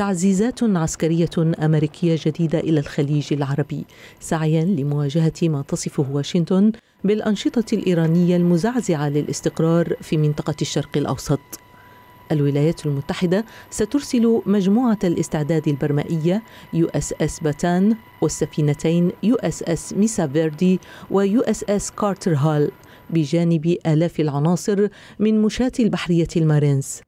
تعزيزات عسكرية أمريكية جديدة إلى الخليج العربي سعيا لمواجهة ما تصفه واشنطن بالأنشطة الإيرانية المزعزعة للاستقرار في منطقة الشرق الأوسط الولايات المتحدة سترسل مجموعة الاستعداد البرمائية يو اس اس باتان والسفينتين يو اس اس ميسا فيردي ويو اس اس كارتر هال بجانب آلاف العناصر من مشاة البحرية المارينز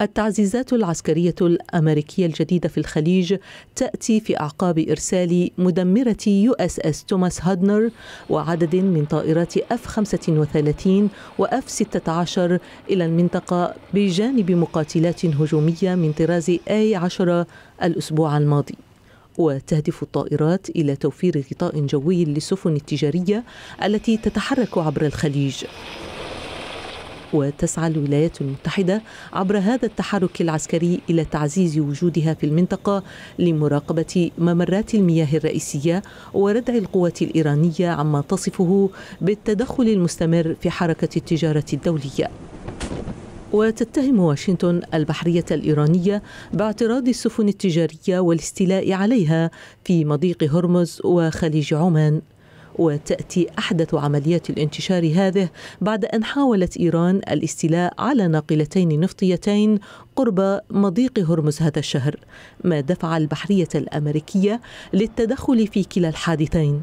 التعزيزات العسكرية الأمريكية الجديدة في الخليج تأتي في أعقاب إرسال مدمرة يو اس اس توماس هادنر وعدد من طائرات اف 35 واف 16 إلى المنطقة بجانب مقاتلات هجومية من طراز اي 10 الأسبوع الماضي وتهدف الطائرات إلى توفير غطاء جوي للسفن التجارية التي تتحرك عبر الخليج وتسعى الولايات المتحدة عبر هذا التحرك العسكري إلى تعزيز وجودها في المنطقة لمراقبة ممرات المياه الرئيسية وردع القوات الإيرانية عما تصفه بالتدخل المستمر في حركة التجارة الدولية وتتهم واشنطن البحرية الإيرانية باعتراض السفن التجارية والاستيلاء عليها في مضيق هرمز وخليج عمان وتأتي أحدث عمليات الانتشار هذه بعد أن حاولت إيران الاستيلاء على ناقلتين نفطيتين قرب مضيق هرمز هذا الشهر ما دفع البحرية الأمريكية للتدخل في كلا الحادثين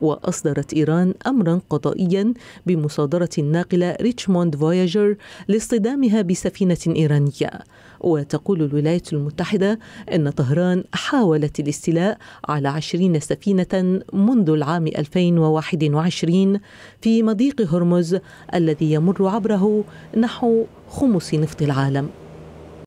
وأصدرت إيران أمرا قضائيا بمصادرة الناقلة ريتشموند فوياجر لاصطدامها بسفينة إيرانية وتقول الولايات المتحدة أن طهران حاولت الاستيلاء على عشرين سفينة منذ العام 2021 في مضيق هرمز الذي يمر عبره نحو خمس نفط العالم